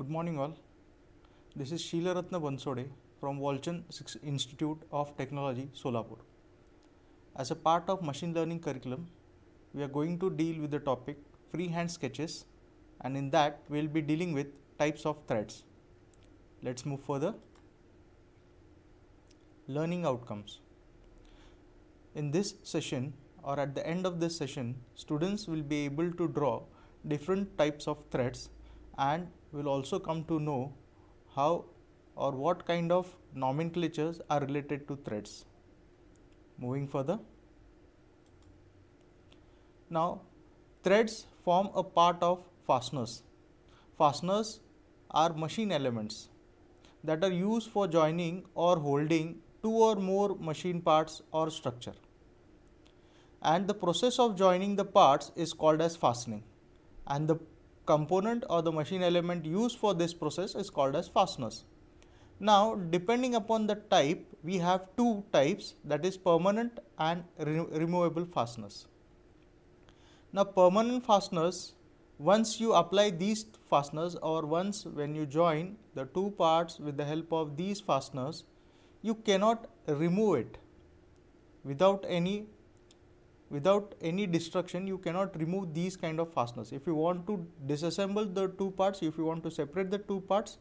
Good morning all. This is Sheila Ratna Bansode from Walchan Institute of Technology, Solapur. As a part of machine learning curriculum, we are going to deal with the topic freehand sketches and in that we will be dealing with types of threads. Let's move further. Learning outcomes. In this session or at the end of this session, students will be able to draw different types of threads and we will also come to know how or what kind of nomenclatures are related to threads. Moving further. Now, threads form a part of fasteners. Fasteners are machine elements that are used for joining or holding two or more machine parts or structure. And the process of joining the parts is called as fastening and the component or the machine element used for this process is called as fasteners. Now depending upon the type we have two types that is permanent and re removable fasteners. Now permanent fasteners once you apply these fasteners or once when you join the two parts with the help of these fasteners you cannot remove it without any without any destruction you cannot remove these kind of fasteners. If you want to disassemble the two parts, if you want to separate the two parts,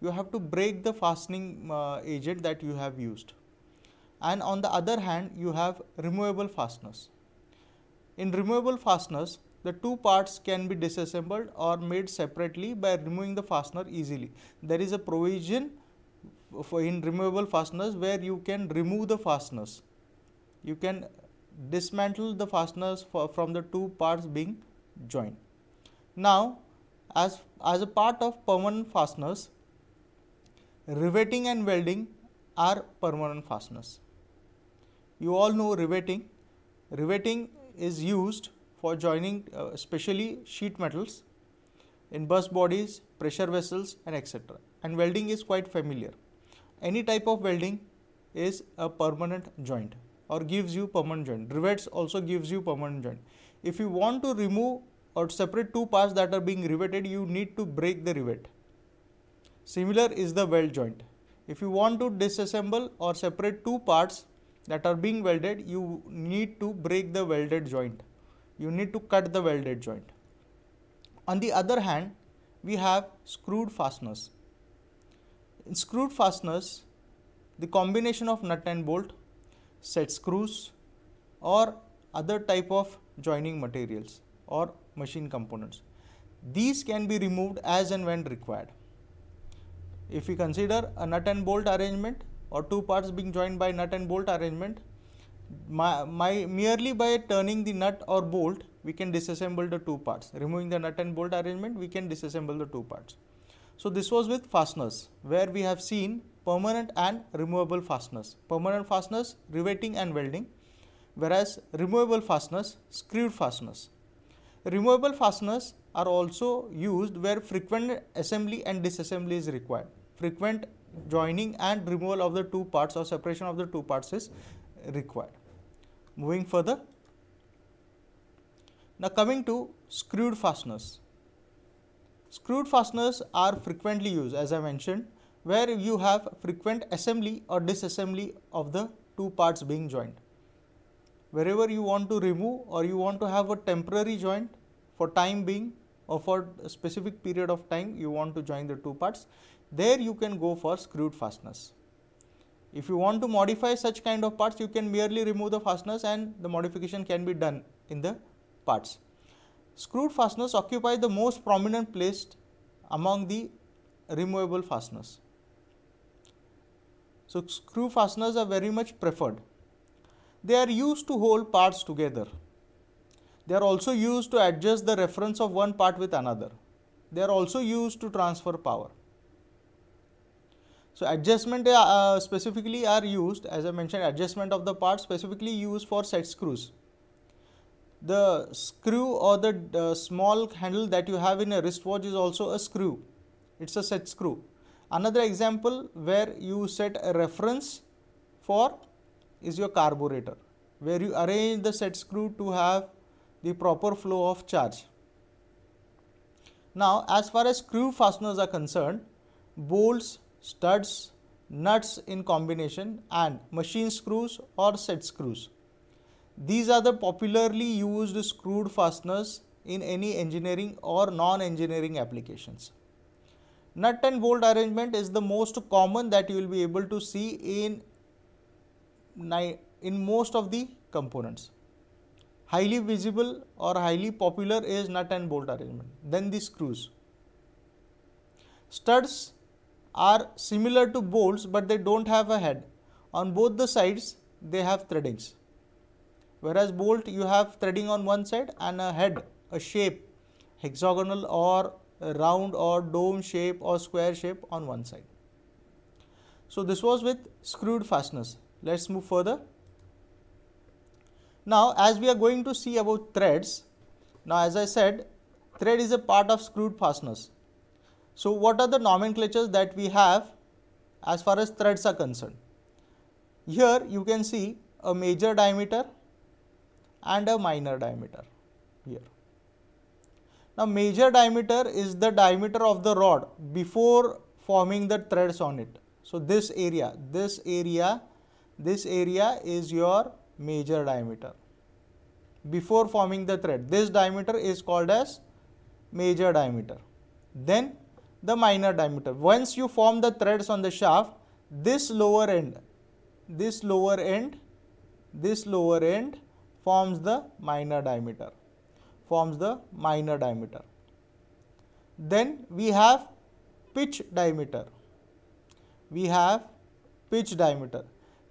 you have to break the fastening uh, agent that you have used. And on the other hand, you have removable fasteners. In removable fasteners, the two parts can be disassembled or made separately by removing the fastener easily. There is a provision for in removable fasteners where you can remove the fasteners. You can dismantle the fasteners for, from the two parts being joined. Now, as, as a part of permanent fasteners, riveting and welding are permanent fasteners. You all know riveting. Riveting is used for joining uh, especially sheet metals in bus bodies, pressure vessels and etc. And welding is quite familiar. Any type of welding is a permanent joint or gives you permanent joint. Rivets also gives you permanent joint. If you want to remove or separate two parts that are being riveted, you need to break the rivet. Similar is the weld joint. If you want to disassemble or separate two parts that are being welded, you need to break the welded joint. You need to cut the welded joint. On the other hand, we have screwed fasteners. In screwed fasteners, the combination of nut and bolt set screws or other type of joining materials or machine components. These can be removed as and when required. If we consider a nut and bolt arrangement or two parts being joined by nut and bolt arrangement, my, my merely by turning the nut or bolt, we can disassemble the two parts. Removing the nut and bolt arrangement, we can disassemble the two parts. So this was with fasteners, where we have seen permanent and removable fasteners. Permanent fasteners, riveting and welding, whereas removable fasteners, screwed fasteners. Removable fasteners are also used where frequent assembly and disassembly is required. Frequent joining and removal of the two parts or separation of the two parts is required. Moving further. Now coming to screwed fasteners. Screwed fasteners are frequently used as I mentioned where you have frequent assembly or disassembly of the two parts being joined. Wherever you want to remove or you want to have a temporary joint for time being or for a specific period of time you want to join the two parts, there you can go for screwed fasteners. If you want to modify such kind of parts, you can merely remove the fasteners and the modification can be done in the parts. Screwed fasteners occupy the most prominent place among the removable fasteners. So, screw fasteners are very much preferred. They are used to hold parts together. They are also used to adjust the reference of one part with another. They are also used to transfer power. So, adjustment uh, uh specifically are used as I mentioned adjustment of the part specifically used for set screws. The screw or the uh, small handle that you have in a wristwatch is also a screw. It is a set screw. Another example where you set a reference for is your carburetor where you arrange the set screw to have the proper flow of charge. Now as far as screw fasteners are concerned, bolts, studs, nuts in combination and machine screws or set screws. These are the popularly used screwed fasteners in any engineering or non-engineering applications. Nut and bolt arrangement is the most common that you will be able to see in, in most of the components. Highly visible or highly popular is nut and bolt arrangement, then the screws. Studs are similar to bolts but they don't have a head. On both the sides they have threadings. Whereas bolt you have threading on one side and a head, a shape, hexagonal or round or dome shape or square shape on one side. So this was with screwed fasteners. Let's move further. Now as we are going to see about threads, now as I said, thread is a part of screwed fasteners. So what are the nomenclatures that we have as far as threads are concerned? Here you can see a major diameter and a minor diameter here. Now major diameter is the diameter of the rod before forming the threads on it. So this area, this area, this area is your major diameter before forming the thread. This diameter is called as major diameter. Then the minor diameter. Once you form the threads on the shaft, this lower end, this lower end, this lower end forms the minor diameter forms the minor diameter. Then we have pitch diameter. We have pitch diameter.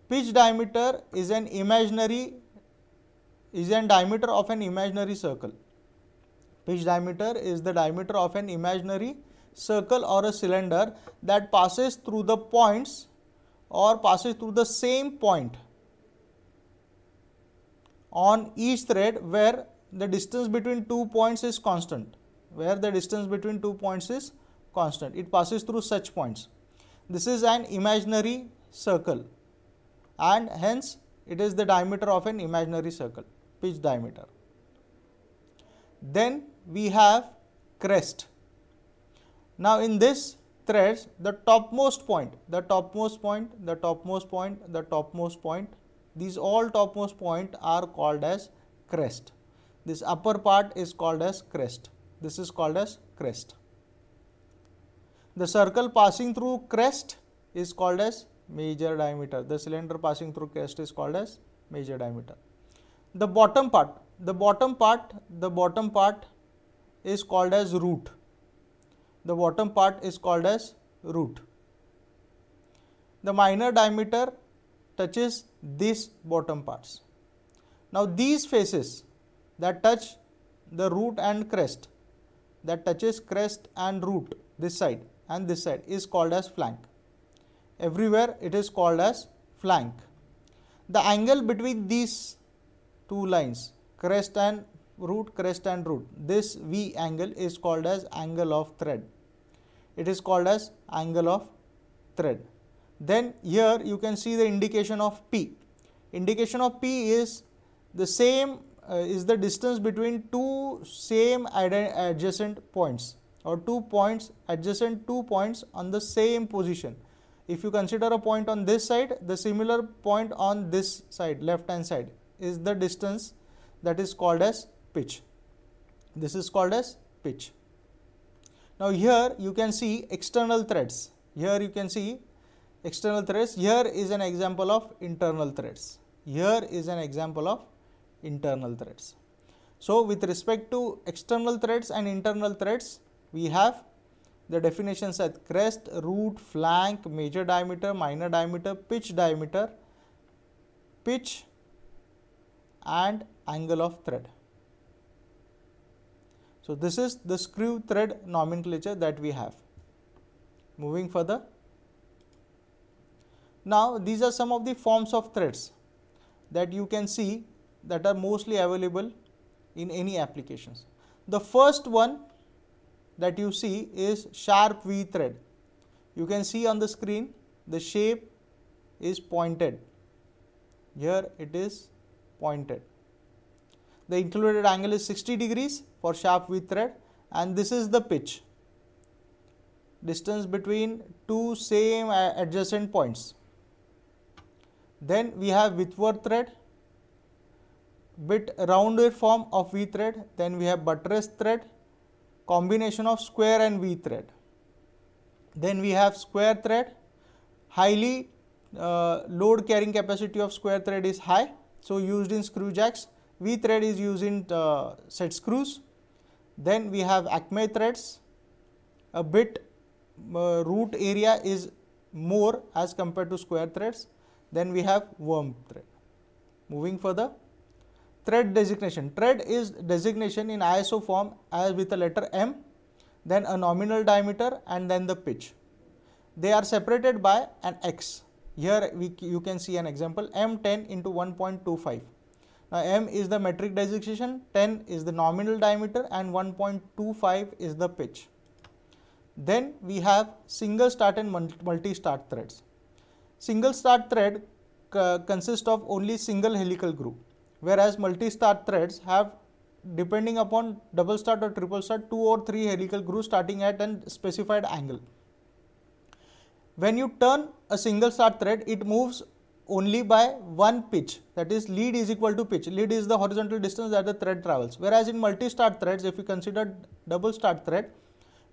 Pitch diameter is an imaginary is an diameter of an imaginary circle. Pitch diameter is the diameter of an imaginary circle or a cylinder that passes through the points or passes through the same point on each thread where the distance between two points is constant where the distance between two points is constant it passes through such points this is an imaginary circle and hence it is the diameter of an imaginary circle pitch diameter then we have crest now in this threads the topmost point the topmost point the topmost point the topmost point these all topmost point are called as crest this upper part is called as crest. This is called as crest. The circle passing through crest is called as major diameter. The cylinder passing through crest is called as major diameter. The bottom part, the bottom part, the bottom part is called as root. The bottom part is called as root. The minor diameter touches these bottom parts. Now, these faces that touch the root and crest that touches crest and root this side and this side is called as flank. Everywhere it is called as flank. The angle between these two lines crest and root crest and root this V angle is called as angle of thread. It is called as angle of thread. Then here you can see the indication of P. Indication of P is the same uh, is the distance between two same adjacent points or two points adjacent two points on the same position. If you consider a point on this side, the similar point on this side, left hand side is the distance that is called as pitch. This is called as pitch. Now here you can see external threads. Here you can see external threads. Here is an example of internal threads. Here is an example of internal threads. So, with respect to external threads and internal threads, we have the definitions at crest, root, flank, major diameter, minor diameter, pitch diameter, pitch and angle of thread. So, this is the screw thread nomenclature that we have. Moving further. Now, these are some of the forms of threads that you can see that are mostly available in any applications. The first one that you see is sharp V thread. You can see on the screen the shape is pointed. Here it is pointed. The included angle is 60 degrees for sharp V thread and this is the pitch distance between two same adjacent points. Then we have Whitworth thread bit rounded form of V thread, then we have buttress thread, combination of square and V thread. Then we have square thread, highly uh, load carrying capacity of square thread is high, so used in screw jacks. V thread is used in uh, set screws. Then we have Acme threads, a bit uh, root area is more as compared to square threads. Then we have worm thread. Moving further thread designation. Thread is designation in ISO form as with a letter M, then a nominal diameter and then the pitch. They are separated by an X. Here we, you can see an example M10 into 1.25. Now M is the metric designation, 10 is the nominal diameter and 1.25 is the pitch. Then we have single start and multi-start threads. Single start thread uh, consists of only single helical group whereas multi-start threads have depending upon double start or triple start two or three helical grooves starting at an specified angle. When you turn a single start thread it moves only by one pitch that is lead is equal to pitch lead is the horizontal distance that the thread travels whereas in multi start threads if you consider double start thread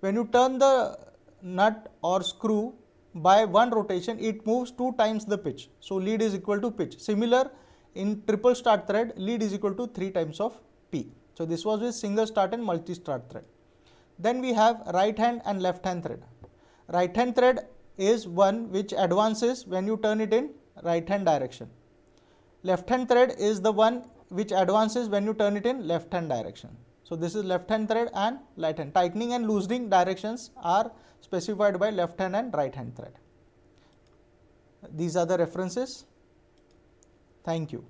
when you turn the nut or screw by one rotation it moves two times the pitch so lead is equal to pitch similar in triple start thread lead is equal to 3 times of P. So, this was with single start and multi start thread. Then we have right hand and left hand thread. Right hand thread is one which advances when you turn it in right hand direction. Left hand thread is the one which advances when you turn it in left hand direction. So, this is left hand thread and right hand. Tightening and loosening directions are specified by left hand and right hand thread. These are the references. Thank you.